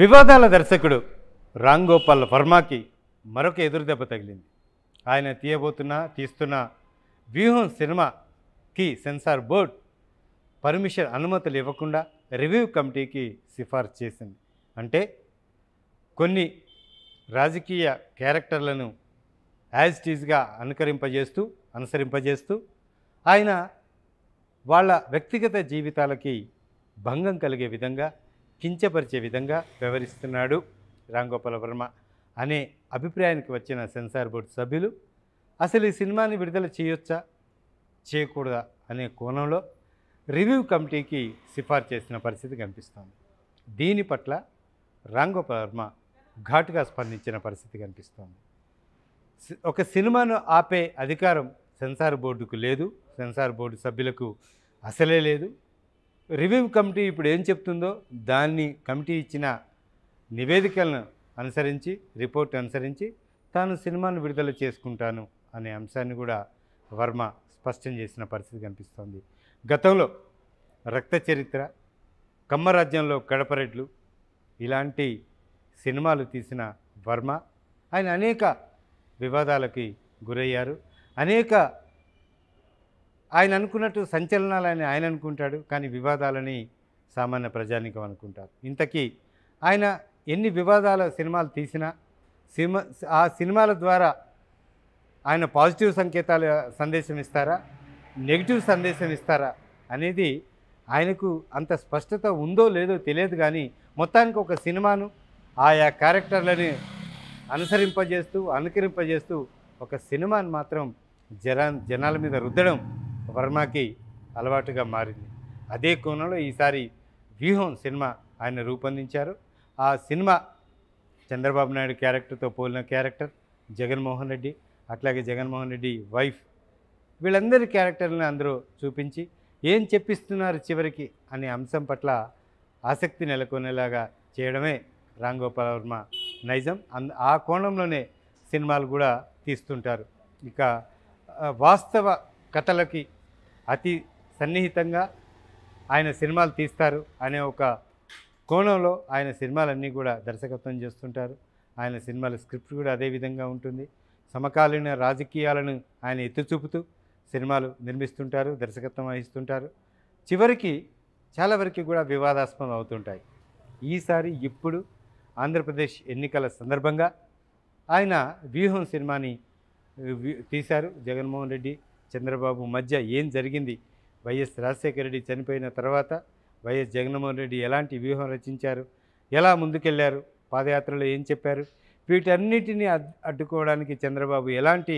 వివాదాల దర్శకుడు రామ్ గోపాల్ వర్మకి మరొక ఎదురుదెబ్బ తగిలింది ఆయన తీయబోతున్న తీస్తున్న వ్యూహం సినిమాకి సెన్సార్ బోర్డ్ పర్మిషన్ అనుమతులు ఇవ్వకుండా రివ్యూ కమిటీకి సిఫార్సు చేసింది అంటే కొన్ని రాజకీయ క్యారెక్టర్లను యాజ్ టీజ్గా అనుకరింపజేస్తూ అనుసరింపజేస్తూ ఆయన వాళ్ళ వ్యక్తిగత జీవితాలకి భంగం కలిగే విధంగా కించపరిచే విధంగా వ్యవహరిస్తున్నాడు రాంగోపాల వర్మ అనే అభిప్రాయానికి వచ్చిన సెన్సార్ బోర్డు సభ్యులు అసలు ఈ సినిమాని విడుదల చేయొచ్చా చేయకూడదా అనే కోణంలో రివ్యూ కమిటీకి సిఫార్సు చేసిన పరిస్థితి కనిపిస్తోంది దీని పట్ల రాంగోపాల వర్మ ఘాటుగా స్పందించిన పరిస్థితి కనిపిస్తోంది ఒక సినిమాను ఆపే అధికారం సెన్సార్ బోర్డుకు లేదు సెన్సార్ బోర్డు సభ్యులకు అసలే లేదు రివ్యూ కమిటీ ఇప్పుడు ఏం చెప్తుందో దాన్ని కమిటీ ఇచ్చిన నివేదికలను అనుసరించి రిపోర్ట్ అనుసరించి తాను సినిమాను విడుదల చేసుకుంటాను అనే అంశాన్ని కూడా వర్మ స్పష్టం చేసిన పరిస్థితి కనిపిస్తోంది గతంలో రక్త చరిత్ర కమ్మరాజ్యంలో కడపరెడ్లు ఇలాంటి సినిమాలు తీసిన వర్మ ఆయన అనేక వివాదాలకి గురయ్యారు అనేక ఆయన అనుకున్నట్టు సంచలనాలని ఆయన అనుకుంటాడు కానీ వివాదాలని సామాన్య ప్రజానికం అనుకుంటారు ఇంతకీ ఆయన ఎన్ని వివాదాల సినిమాలు తీసినా సినిమా ఆ సినిమాల ద్వారా ఆయన పాజిటివ్ సంకేతాల సందేశం ఇస్తారా నెగిటివ్ సందేశం ఇస్తారా అనేది ఆయనకు అంత స్పష్టత ఉందో లేదో తెలియదు కానీ మొత్తానికి ఒక సినిమాను ఆయా క్యారెక్టర్లని అనుసరింపజేస్తూ అనుకరింపజేస్తూ ఒక సినిమాను మాత్రం జన జనాల మీద రుద్దడం వర్మకి అలవాటుగా మారింది అదే కోణంలో ఈసారి వ్యూహం సినిమా ఆయన రూపొందించారు ఆ సినిమా చంద్రబాబు నాయుడు క్యారెక్టర్తో పోలిన క్యారెక్టర్ జగన్మోహన్ రెడ్డి అట్లాగే జగన్మోహన్ రెడ్డి వైఫ్ వీళ్ళందరి క్యారెక్టర్లను అందరూ చూపించి ఏం చెప్పిస్తున్నారు చివరికి అనే అంశం పట్ల ఆసక్తి నెలకొనేలాగా చేయడమే రామ్ గోపాల్ వర్మ నైజం ఆ కోణంలోనే సినిమాలు కూడా తీస్తుంటారు ఇక వాస్తవ కథలకి అతి సన్నిహితంగా ఆయన సినిమాలు తీస్తారు అనే ఒక కోణంలో ఆయన సినిమాలన్నీ కూడా దర్శకత్వం చేస్తుంటారు ఆయన సినిమాల స్క్రిప్ట్ కూడా అదే విధంగా ఉంటుంది సమకాలీన రాజకీయాలను ఆయన ఎత్తుచూపుతూ సినిమాలు నిర్మిస్తుంటారు దర్శకత్వం వహిస్తుంటారు చివరికి చాలా వరకు కూడా వివాదాస్పదం అవుతుంటాయి ఈసారి ఇప్పుడు ఆంధ్రప్రదేశ్ ఎన్నికల సందర్భంగా ఆయన వ్యూహం సినిమాని తీశారు జగన్మోహన్ రెడ్డి చంద్రబాబు మధ్య ఏం జరిగింది వైఎస్ రాజశేఖర రెడ్డి చనిపోయిన తర్వాత వైఎస్ జగన్మోహన్ రెడ్డి ఎలాంటి వ్యూహం రచించారు ఎలా ముందుకెళ్లారు పాదయాత్రలో ఏం చెప్పారు వీటన్నిటినీ అడ్డుకోవడానికి చంద్రబాబు ఎలాంటి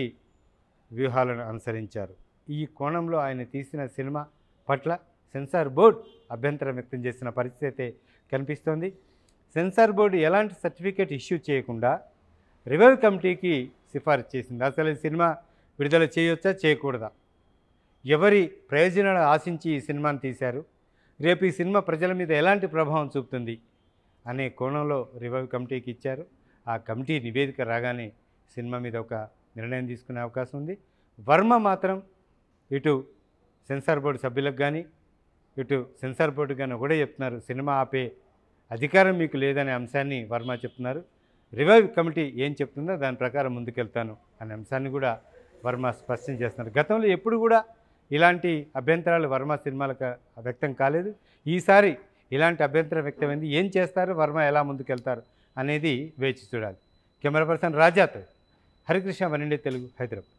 వ్యూహాలను అనుసరించారు ఈ కోణంలో ఆయన తీసిన సినిమా పట్ల సెన్సార్ బోర్డు అభ్యంతరం వ్యక్తం చేసిన పరిస్థితి అయితే కనిపిస్తోంది సెన్సార్ బోర్డు ఎలాంటి సర్టిఫికేట్ ఇష్యూ చేయకుండా రివ్యూ కమిటీకి సిఫారసు చేసింది అసలు ఈ సినిమా విడుదల చేయొచ్చా చేయకూడదా ఎవరి ప్రయోజనాలు ఆశించి ఈ సినిమాను తీశారు రేపు ఈ సినిమా ప్రజల మీద ఎలాంటి ప్రభావం చూపుతుంది అనే కోణంలో రివ్యూ కమిటీకి ఇచ్చారు ఆ కమిటీ నివేదిక రాగానే సినిమా మీద ఒక నిర్ణయం తీసుకునే అవకాశం ఉంది వర్మ మాత్రం ఇటు సెన్సార్ బోర్డు సభ్యులకు కానీ ఇటు సెన్సార్ బోర్డు కానీ కూడా చెప్తున్నారు సినిమా ఆపే అధికారం మీకు లేదనే అంశాన్ని వర్మ చెప్తున్నారు రివ్యూ కమిటీ ఏం చెప్తుందో దాని ప్రకారం ముందుకెళ్తాను అనే అంశాన్ని కూడా వర్మ స్పష్టం చేస్తున్నారు గతంలో ఎప్పుడు కూడా ఇలాంటి అభ్యంతరాలు వర్మ సినిమాలకు వ్యక్తం కాలేదు ఈసారి ఇలాంటి అభ్యంతరం వ్యక్తమైంది ఏం చేస్తారు వర్మ ఎలా ముందుకెళ్తారు అనేది వేచి చూడాలి కెమెరా పర్సన్ రాజాతో హరికృష్ణ వన్ తెలుగు హైదరాబాద్